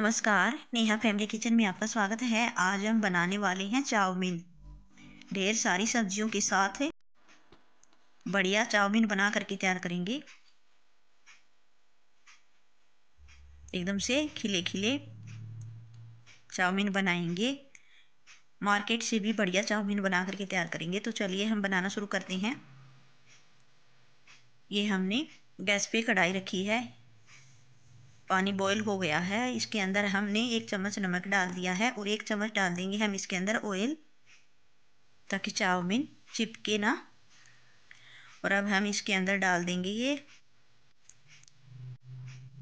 नमस्कार Neha family kitchen में आपका स्वागत है आज हम बनाने वाले हैं चाउमीन ढेर सारी सब्जियों के साथ बढ़िया चाउमीन बना करके तैयार करेंगे एकदम से खिले खिले चाउमीन बनाएंगे मार्केट से भी बढ़िया चाउमीन बना करके तैयार करेंगे तो चलिए हम बनाना शुरू करते हैं ये हमने गैस पे कढ़ाई रखी है पानी बॉयल हो गया है इसके अंदर हमने एक चम्मच नमक डाल दिया है और एक चम्मच डाल देंगे हम इसके अंदर ऑयल ताकि चाउमीन चिपके ना और अब हम इसके अंदर डाल देंगे ये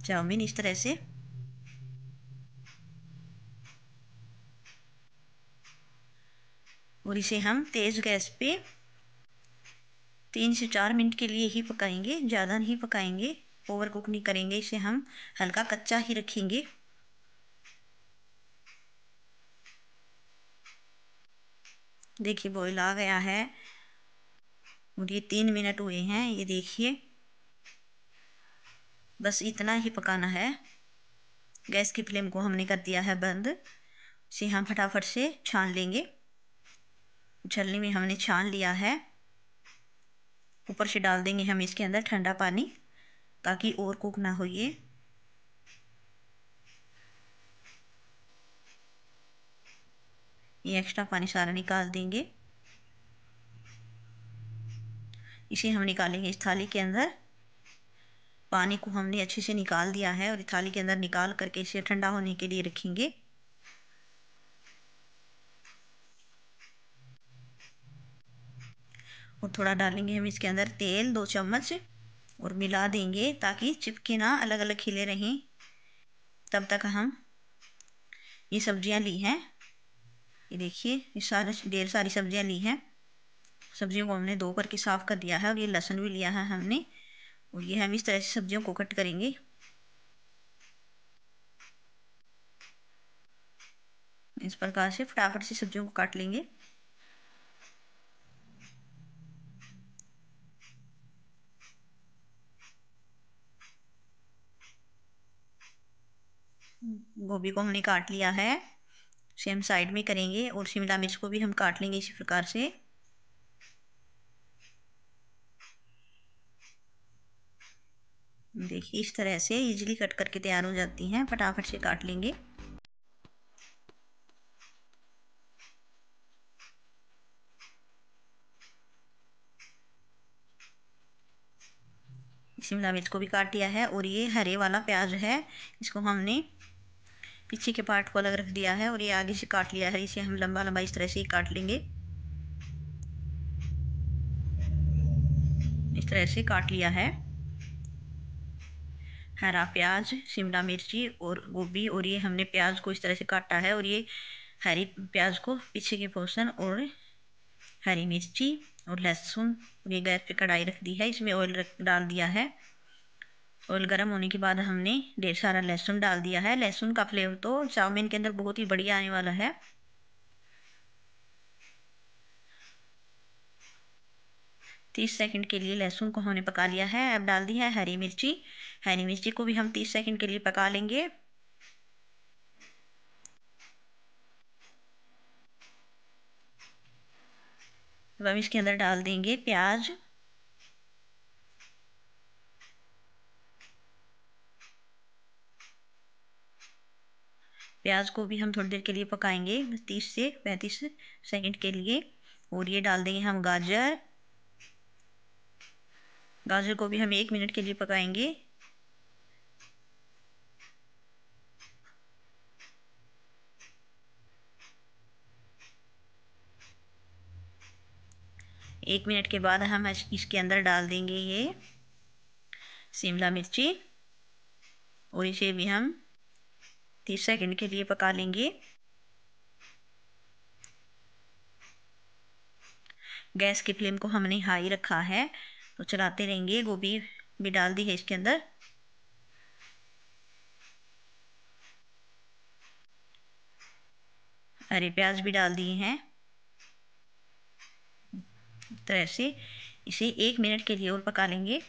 चाउमीन इस तरह से और इसे हम तेज़ गैस पे तीन से चार मिनट के लिए ही पकाएंगे ज़्यादा नहीं पकाएंगे ओवर कुक नहीं करेंगे इसे हम हल्का कच्चा ही रखेंगे देखिए बॉईल आ गया है और ये तीन मिनट हुए हैं ये देखिए बस इतना ही पकाना है गैस की फ्लेम को हमने कर दिया है बंद इसे हम फटाफट से छान लेंगे छलनी में हमने छान लिया है ऊपर से डाल देंगे हम इसके अंदर ठंडा पानी ताकि और कुक ना हो ये ये एक्स्ट्रा पानी सारा निकाल देंगे इसे हम निकालेंगे इस थाली के अंदर पानी को हमने अच्छे से निकाल दिया है और इस थाली के अंदर निकाल करके इसे ठंडा होने के लिए रखेंगे और थोड़ा डालेंगे हम इसके अंदर तेल दो चम्मच और मिला देंगे ताकि चिपके ना अलग अलग खिले रहें तब तक हम ये सब्जियां ली हैं ये देखिए ये सारे ढेर सारी सब्जियां ली हैं सब्जियों को हमने धो करके साफ़ कर दिया है और ये लहसुन भी लिया है हमने और ये हम इस तरह से सब्जियों को कट करेंगे इस प्रकार से फटाफट से सब्जियों को काट लेंगे गोभी को हमने काट लिया है उसे हम साइड में करेंगे और शिमला मिर्च को भी हम काट लेंगे इसी प्रकार से देखिए इस तरह से इजीली कट करके तैयार हो जाती हैं फटाफट से काट लेंगे शिमला मिर्च को भी काट लिया है और ये हरे वाला प्याज है इसको हमने पीछे के पार्ट को अलग रख दिया है और ये आगे से काट लिया है इसे हम लंबा लंबा इस तरह से काट लेंगे इस तरह से काट लिया है हरा प्याज शिमला मिर्ची और गोभी और ये हमने प्याज को इस तरह से काटा है और ये हरी प्याज को पीछे के पोर्शन और हरी मिर्ची और लहसुन और ये गैस पे कढ़ाई रख दी है इसमें ऑयल रख डाल दिया है ऑयल गर्म होने के बाद हमने ढेर सारा लहसुन डाल दिया है लहसुन का फ्लेवर तो चाउमीन के अंदर बहुत ही बढ़िया आने वाला है तीस सेकंड के लिए लहसुन को हमने पका लिया है अब डाल दी है हरी मिर्ची हरी मिर्ची को भी हम तीस सेकंड के लिए पका लेंगे अब हम इसके अंदर डाल देंगे प्याज प्याज को भी हम थोड़ी देर के लिए पकाएंगे तीस से पैंतीस सेकंड के लिए और ये डाल देंगे हम गाजर गाजर को भी हम एक मिनट के लिए पकाएंगे एक मिनट के बाद हम इसके अंदर डाल देंगे ये शिमला मिर्ची और इसे भी हम तीस सेकंड के लिए पका लेंगे गैस की फ्लेम को हमने हाई रखा है तो चलाते रहेंगे गोभी भी डाल दी है इसके अंदर हरे प्याज भी डाल दिए हैं तरह से इसे एक मिनट के लिए और पका लेंगे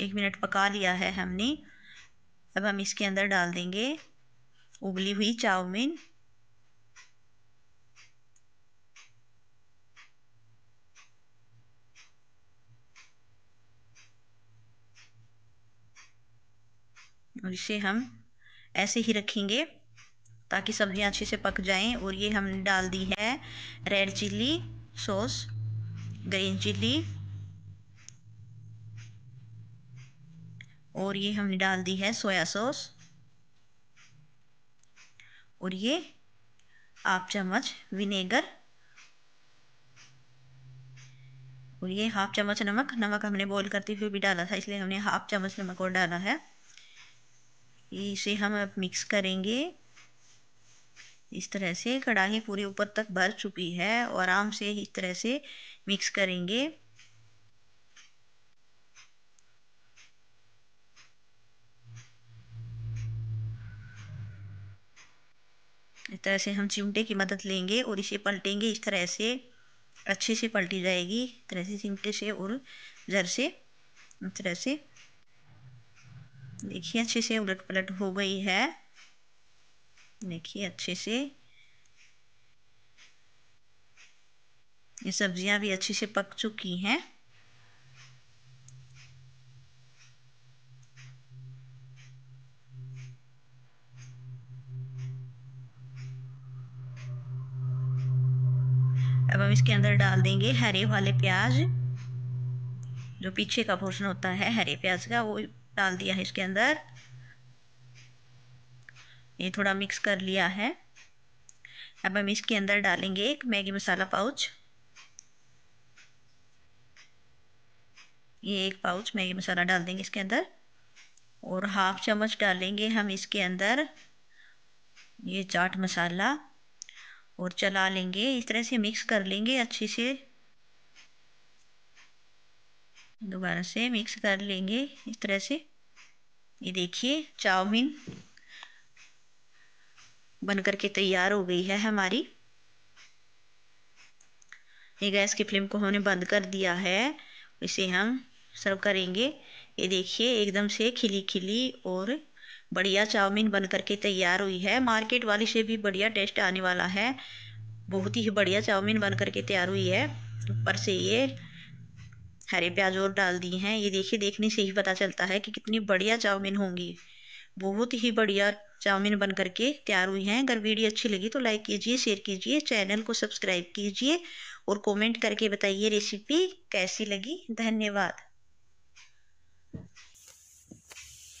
एक मिनट पका लिया है हमने अब हम इसके अंदर डाल देंगे उबली हुई चाउमीन और इसे हम ऐसे ही रखेंगे ताकि सब्ज़ियाँ अच्छे से पक जाएं और ये हमने डाल दी है red chilli sauce green chilli और ये हमने डाल दी है सोया सॉस और ये हाफ चम्मच विनेगर और ये हाफ चम्मच नमक नमक हमने बॉईल करते हुए भी डाला था इसलिए हमने हाफ चम्मच नमक और डाला है इसे हम अब मिक्स करेंगे इस तरह से कढ़ाई पूरे ऊपर तक भर चुकी है और आराम से इस तरह से मिक्स करेंगे तरह से हम चिमटे की मदद लेंगे और इसे पलटेंगे इस तरह से अच्छे से पलटी जाएगी इस तरह से चिमटे से और जर से इस तरह से देखिए अच्छे से उलट पलट हो गई है देखिए अच्छे से ये सब्जियां भी अच्छे से पक चुकी हैं अब हम इसके अंदर डाल देंगे हरे वाले प्याज जो पीछे का पोर्शन होता है हरे प्याज का वो डाल दिया है इसके अंदर ये थोड़ा मिक्स कर लिया है अब हम इसके अंदर डालेंगे एक मैगी मसाला पाउच ये एक पाउच मैगी मसाला डाल देंगे इसके अंदर और हाफ चम्मच डालेंगे हम इसके अंदर ये चाट मसाला और चला लेंगे इस तरह से मिक्स कर लेंगे अच्छे से दोबारा से मिक्स कर लेंगे इस तरह से ये देखिए चाउमीन बन करके तैयार हो गई है हमारी ये गैस की फ्लेम को हमने बंद कर दिया है इसे हम सर्व करेंगे ये देखिए एकदम से खिली खिली और बढ़िया चाउमीन बन करके के तैयार हुई है मार्केट वाली से भी बढ़िया टेस्ट आने वाला है बहुत ही बढ़िया चाउमीन बन करके के तैयार हुई है ऊपर से ये हरे प्याज और डाल दिए हैं ये देखिए देखने से ही पता चलता है कि कितनी बढ़िया चाउमीन होंगी बहुत ही बढ़िया चाउमीन बन करके तैयार हुई हैं अगर वीडियो अच्छी लगी तो लाइक कीजिए शेयर कीजिए चैनल को सब्सक्राइब कीजिए और कमेंट करके बताइए रेसिपी कैसी लगी धन्यवाद